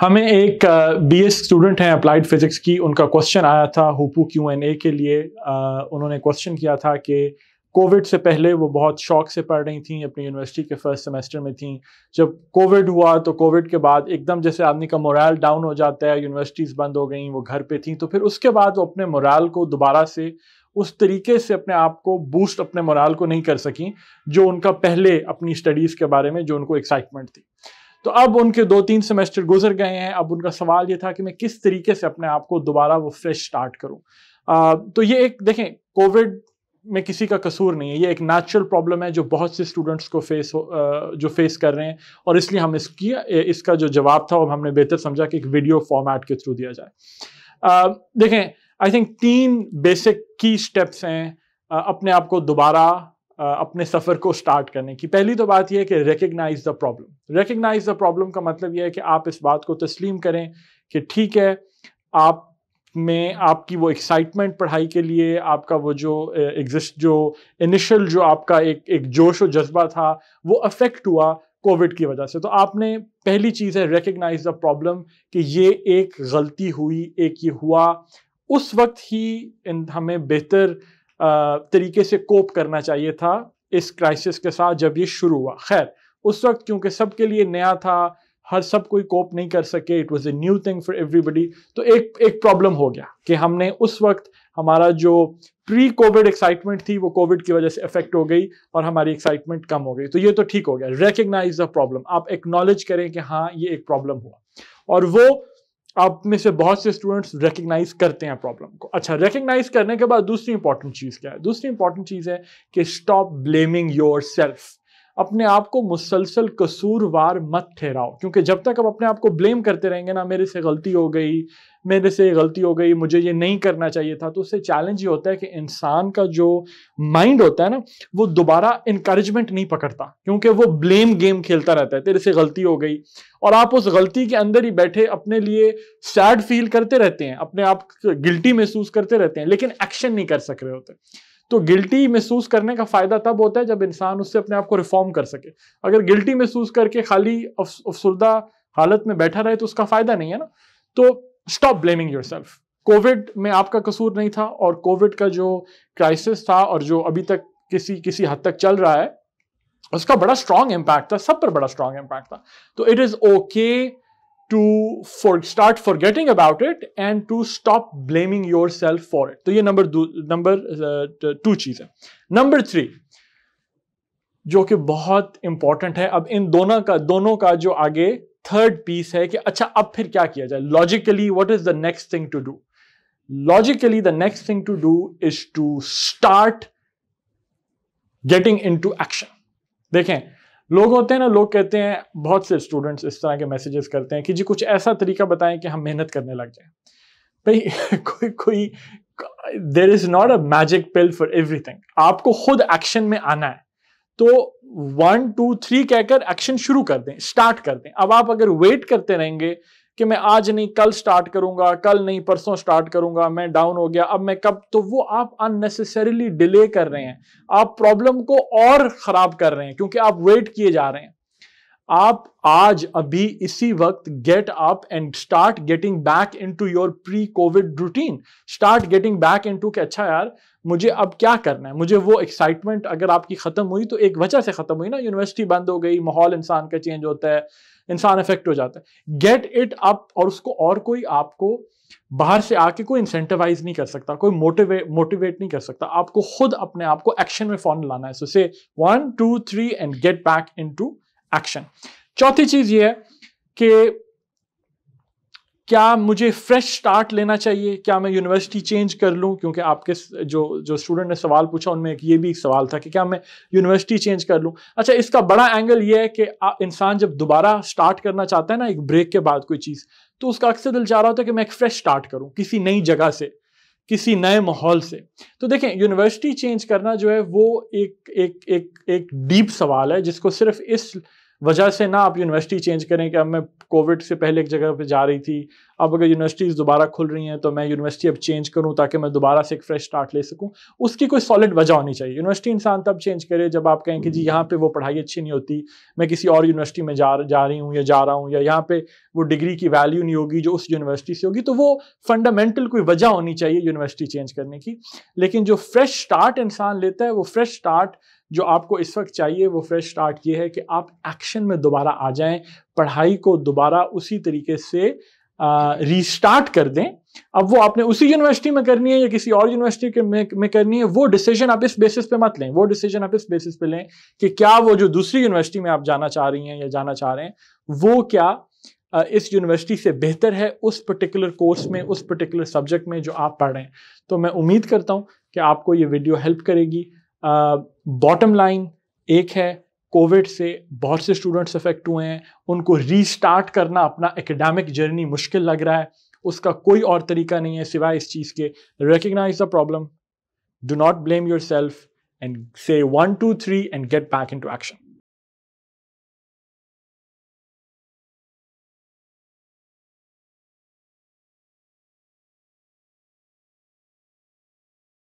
हमें एक B S student हैं अप्लाइड फिजिक्स की उनका क्वेश्चन आया था हुपू क्यू एन ए के लिए आ, उन्होंने क्वेश्चन किया था कि कोविड से पहले वो बहुत शौक से पढ़ रही थी अपनी यूनिवर्सिटी के फर्स्ट सेमेस्टर में थी जब कोविड हुआ तो कोविड के बाद एकदम जैसे आदमी का मोरल डाउन हो जाता है यूनिवर्सिटीज़ बंद हो गई वो घर पे थी तो फिर उसके बाद वो अपने मोरल को दोबारा से उस तरीके से अपने आप को बूस्ट अपने मोरल को नहीं कर सकें जो उनका पहले अपनी स्टडीज़ के बारे में जो उनको एक्साइटमेंट थी तो अब उनके दो तीन सेमेस्टर गुजर गए हैं अब उनका सवाल ये था कि मैं किस तरीके से अपने आप को दोबारा वो फ्रेश स्टार्ट करूँ तो ये एक देखें कोविड में किसी का कसूर नहीं है ये एक नेचुरल प्रॉब्लम है जो बहुत से स्टूडेंट्स को फेस हो जो फेस कर रहे हैं और इसलिए हम इसकी इसका जो जवाब था वो हमने बेहतर समझा कि एक वीडियो फॉर्मेट के थ्रू दिया जाए देखें आई थिंक तीन बेसिक की स्टेप्स हैं अपने आप को दोबारा अपने सफ़र को स्टार्ट करने की पहली तो बात यह है कि recognize the problem recognize the problem का मतलब यह है कि आप इस बात को तस्लीम करें कि ठीक है आप में आपकी वो एक्साइटमेंट पढ़ाई के लिए आपका वो जो एग्जिस्ट जो इनिशियल जो आपका एक एक जोश और जज्बा था वो अफेक्ट हुआ कोविड की वजह से तो आपने पहली चीज़ है रिकग्नाइज द प्रॉब्लम कि ये एक गलती हुई एक ये हुआ उस वक्त ही हमें बेहतर तरीके से कोप करना चाहिए था इस क्राइसिस के साथ जब ये शुरू हुआ खैर उस वक्त क्योंकि सबके लिए नया था हर सब कोई कोप नहीं कर सके it was a new thing for everybody तो एक एक प्रॉब्लम हो गया कि हमने उस वक्त हमारा जो प्री कोविड एक्साइटमेंट थी वो कोविड की वजह से अफेक्ट हो गई और हमारी एक्साइटमेंट कम हो गई तो ये तो ठीक हो गया रिकग्नाइज द प्रॉब्लम आप एक्नॉलेज करें कि हाँ ये एक प्रॉब्लम हुआ और वो आप में से बहुत से स्टूडेंट्स रिकग्नाइज करते हैं प्रॉब्लम को अच्छा रिकग्नाइज करने के बाद दूसरी इंपॉर्टेंट चीज़ क्या है दूसरी इंपॉर्टेंट चीज़ है कि स्टॉप ब्लेमिंग योर सेल्फ अपने आप को मुसलसल कसूरवार मत ठहराओ क्योंकि जब तक आप अपने आप को ब्लेम करते रहेंगे ना मेरे से गलती हो गई मेरे से गलती हो गई मुझे ये नहीं करना चाहिए था तो उससे चैलेंज ये होता है कि इंसान का जो माइंड होता है ना वो दोबारा इंकरेजमेंट नहीं पकड़ता क्योंकि वो ब्लेम गेम खेलता रहता है तेरे से गलती हो गई और आप उस गलती के अंदर ही बैठे अपने लिए सैड फील करते रहते हैं अपने आप गिल्टी महसूस करते रहते हैं लेकिन एक्शन नहीं कर सक रहे होते तो गिल्टी महसूस करने का फायदा तब होता है जब इंसान उससे अपने आप को रिफॉर्म कर सके अगर गिल्टी महसूस करके खाली अफसरदा हालत में बैठा रहे तो उसका फायदा नहीं है ना तो stop blaming yourself covid में आपका कसूर नहीं था और कोविड का जो क्राइसिस था और जो अभी तक किसी किसी हद तक चल रहा है उसका बड़ा स्ट्रांग इम्पैक्ट था सब पर बड़ा स्ट्रांग इम्पैक्ट था तो it is okay to for, start forgetting about it and to stop blaming yourself for it. तो ये नंबर नंबर टू चीज़ है नंबर थ्री जो कि बहुत इंपॉर्टेंट है अब इन दोनों का दोनों का जो आगे थर्ड पीस है कि अच्छा अब फिर क्या किया जाए logically what is the next thing to do logically the next thing to do is to start getting into action देखें लोग होते हैं ना लोग कहते हैं बहुत से स्टूडेंट्स इस तरह के मैसेजेस करते हैं कि जी कुछ ऐसा तरीका बताएं कि हम मेहनत करने लग जाएं भाई कोई कोई there is not a magic pill for everything आपको खुद एक्शन में आना है तो वन टू थ्री कहकर एक्शन शुरू कर दें स्टार्ट कर दें अब आप अगर वेट करते रहेंगे कि मैं आज नहीं कल स्टार्ट करूंगा कल नहीं परसों स्टार्ट करूंगा मैं डाउन हो गया अब मैं कब तो वो आप अननेसेसरीली डिले कर रहे हैं आप प्रॉब्लम को और खराब कर रहे हैं क्योंकि आप वेट किए जा रहे हैं आप आज अभी इसी वक्त get up and start getting back into your pre covid routine start getting back into कि अच्छा यार मुझे अब क्या करना है मुझे वो एक्साइटमेंट अगर आपकी ख़त्म हुई तो एक वजह से ख़त्म हुई ना यूनिवर्सिटी बंद हो गई माहौल इंसान का चेंज होता है इंसान अफेक्ट हो जाता है गेट इट अप और उसको और कोई आपको बाहर से आके कोई इंसेंटिवाइज नहीं कर सकता कोई मोटिवेट मोटिवेट नहीं कर सकता आपको खुद अपने आप को एक्शन में फॉर्म लाना है so say one two three and get back into action चौथी चीज ये है कि क्या मुझे फ्रेश स्टार्ट लेना चाहिए क्या मैं यूनिवर्सिटी चेंज कर लूं क्योंकि आपके जो जो स्टूडेंट ने सवाल पूछा उनमें एक ये भी सवाल था कि क्या मैं यूनिवर्सिटी चेंज कर लूं अच्छा इसका बड़ा एंगल ये है कि इंसान जब दोबारा स्टार्ट करना चाहता है ना एक ब्रेक के बाद कोई चीज़ तो उसका अक्सर दिल चाह रहा होता है कि मैं एक फ्रेश स्टार्ट करूँ किसी नई जगह से किसी नए माहौल से तो देखें यूनिवर्सिटी चेंज करना जो है वो एक एक एक एक डीप सवाल है जिसको सिर्फ इस वजह से ना आप यूनिवर्सिटी चेंज करें कि अब मैं कोविड से पहले एक जगह पे जा रही थी अब अगर यूनिवर्सिटीज़ दोबारा खुल रही हैं तो मैं यूनिवर्सिटी अब चेंज करूं ताकि मैं दोबारा से एक फ्रेश स्टार्ट ले सकूं उसकी कोई सॉलिड वजह होनी चाहिए यूनिवर्सिटी इंसान तब चेंज करे जब आप कहें कि जी हम्म। यहाँ पे वो पढ़ाई अच्छी नहीं होती मैं किसी और यूनिवर्सिटी में जा जा रही हूँ या जा रहा हूँ या यहाँ पे वो डिग्री की वैल्यू नहीं होगी जो उस यूनिवर्सिटी से होगी तो वो फंडामेंटल कोई वजह होनी चाहिए यूनिवर्सिटी चेंज करने की लेकिन जो फ्रेश स्टार्ट इंसान लेता है वो फ्रेश स्टार्ट जो आपको इस वक्त चाहिए वो फ्रेश स्टार्ट ये है कि आप एक्शन में दोबारा आ जाएं पढ़ाई को दोबारा उसी तरीके से रीस्टार्ट कर दें अब वो आपने उसी यूनिवर्सिटी में करनी है या किसी और यूनिवर्सिटी के में, में करनी है वो डिसीजन आप इस बेसिस पे मत लें वो डिसीजन आप इस बेसिस पे लें कि क्या वो जो दूसरी यूनिवर्सिटी में आप जाना चाह रही हैं या जाना चाह रहे हैं वो क्या इस यूनिवर्सिटी से बेहतर है उस पर्टिकुलर कोर्स में उस पर्टिकुलर सब्जेक्ट में जो आप पढ़ रहे हैं तो मैं उम्मीद करता हूँ कि आपको ये वीडियो हेल्प करेगी बॉटम लाइन एक है कोविड से बहुत से स्टूडेंट्स अफेक्ट हुए हैं उनको रीस्टार्ट करना अपना एकेडमिक जर्नी मुश्किल लग रहा है उसका कोई और तरीका नहीं है सिवाय इस चीज़ के recognize the problem do not blame yourself and say one two three and get back into action